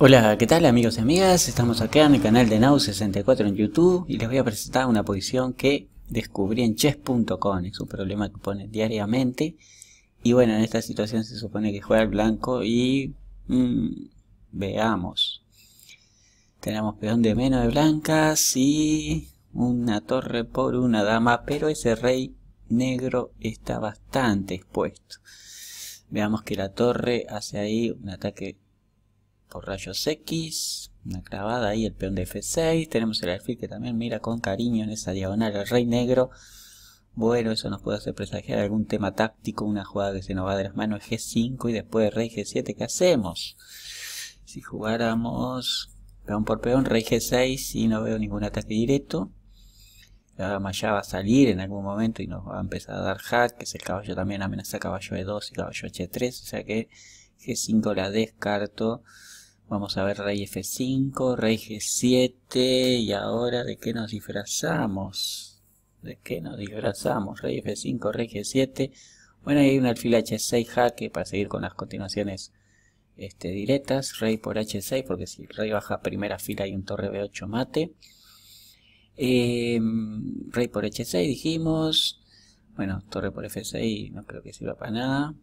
Hola, ¿qué tal amigos y amigas? Estamos acá en el canal de Nau64 en YouTube y les voy a presentar una posición que descubrí en chess.com. Es un problema que pone diariamente. Y bueno, en esta situación se supone que juega el blanco y... Mm, veamos. Tenemos peón de menos de blancas y una torre por una dama, pero ese rey negro está bastante expuesto. Veamos que la torre hace ahí un ataque por rayos X, una clavada ahí, el peón de F6, tenemos el alfil que también mira con cariño en esa diagonal al rey negro, bueno, eso nos puede hacer presagiar algún tema táctico, una jugada que se nos va de las manos G5 y después rey G7, ¿qué hacemos? Si jugáramos peón por peón, rey G6 y no veo ningún ataque directo, la dama ya va a salir en algún momento y nos va a empezar a dar hack, que es el caballo también amenaza caballo E2 y caballo H3, o sea que G5 la descarto. Vamos a ver rey F5, rey G7 y ahora de qué nos disfrazamos. ¿De qué nos disfrazamos? Rey F5, rey G7. Bueno, hay un alfil H6 jaque para seguir con las continuaciones este, directas. Rey por H6 porque si el rey baja primera fila hay un torre B8 mate. Em, rey por H6 dijimos. Bueno, torre por F6 no creo que sirva para nada.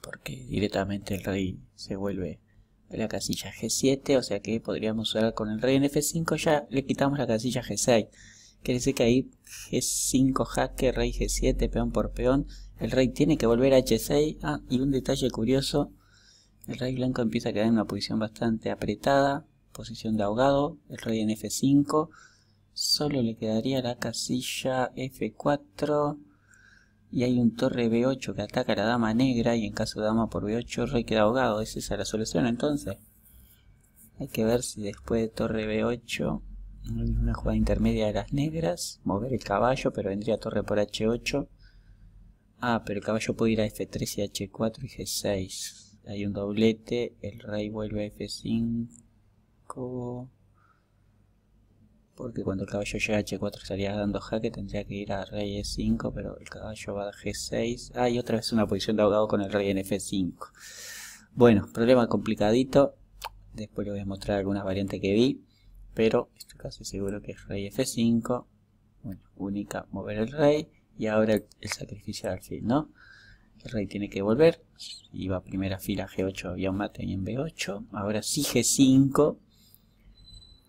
Porque directamente el rey se vuelve la casilla G7, o sea que podríamos usar con el rey en F5, ya le quitamos la casilla G6. Quiere decir que ahí G5 jaque, rey G7, peón por peón. El rey tiene que volver a H6. Ah, y un detalle curioso. El rey blanco empieza a quedar en una posición bastante apretada. Posición de ahogado. El rey en F5. Solo le quedaría la casilla F4. Y hay un torre B8 que ataca a la dama negra y en caso de dama por B8 rey queda ahogado. Esa ¿Es la solución entonces? Hay que ver si después de torre B8 una jugada intermedia de las negras. Mover el caballo, pero vendría torre por H8. Ah, pero el caballo puede ir a F3 y H4 y G6. Hay un doblete. El rey vuelve a F5 porque cuando el caballo llega a h4 estaría dando jaque, tendría que ir a rey e5, pero el caballo va a g6. Ah, y otra vez una posición de ahogado con el rey en f5. Bueno, problema complicadito. Después le voy a mostrar alguna variante que vi, pero este estoy casi seguro que es rey f5. Bueno, única mover el rey y ahora el, sacrificio de alfil, ¿no? El rey tiene que volver. Iba a primera fila G8, había un mate en B8. Ahora sí G5.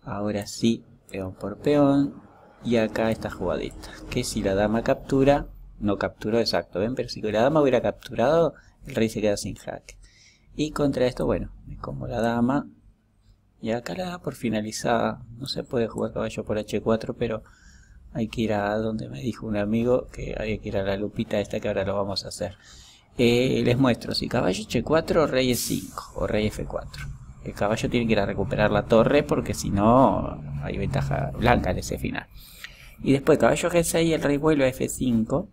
Ahora sí peón por peón. Y acá esta jugadita. Que si la dama captura, no capturó exacto, ¿ven? Pero si la dama hubiera capturado, el rey se queda sin jaque. Y contra esto, bueno, me como la dama. Y acá la da por finalizada. No se puede jugar caballo por h4, pero hay que ir a donde me dijo un amigo que hay que ir a la lupita esta que ahora lo vamos a hacer. Eh, les muestro, si caballo h4, rey e5 o rey f4 el caballo tiene que ir a recuperar la torre porque si no hay ventaja blanca en ese final. Y después caballo G6, y el rey vuelve a F5.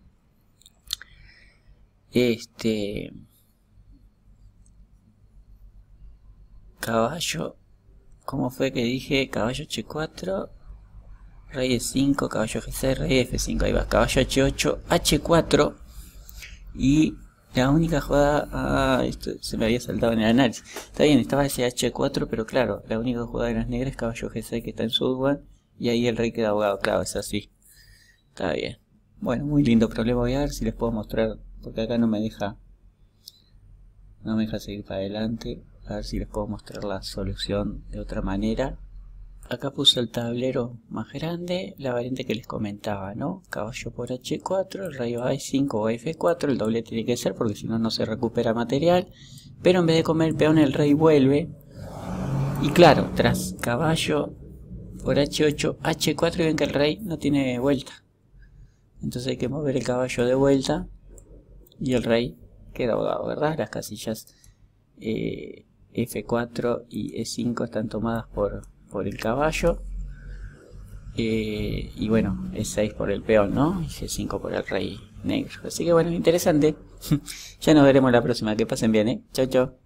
Este... Caballo... ¿Cómo fue que dije? Caballo H4, rey E5, caballo G6, rey F5. Ahí va, caballo H8, H4 y la única jugada... Ah, esto se me había saltado en el análisis. Está bien, estaba ese H4, pero claro, la única jugada de las negras es caballo G6 que está en Sudwan. Y ahí el rey queda ahogado, claro, es así. Está bien. Bueno, muy lindo problema. Voy a ver si les puedo mostrar, porque acá no me deja... No me deja seguir para adelante. A ver si les puedo mostrar la solución de otra manera acá puse el tablero más grande, la variante que les comentaba, ¿no? Caballo por H4, el rey va a e 5 o F4, el doble tiene que ser porque si no, no se recupera material. Pero en vez de comer peón, el rey vuelve. Y claro, tras caballo por H8, H4, y ven que el rey no tiene vuelta. Entonces hay que mover el caballo de vuelta y el rey queda ahogado, ¿verdad? Las casillas eh, F4 y E5 están tomadas por, por el caballo. Eh, y bueno, es 6 por el peón, ¿no? Y G5 por el rey negro. Así que bueno, interesante. ya nos veremos la próxima. Que pasen bien, ¿eh? Chau, chau.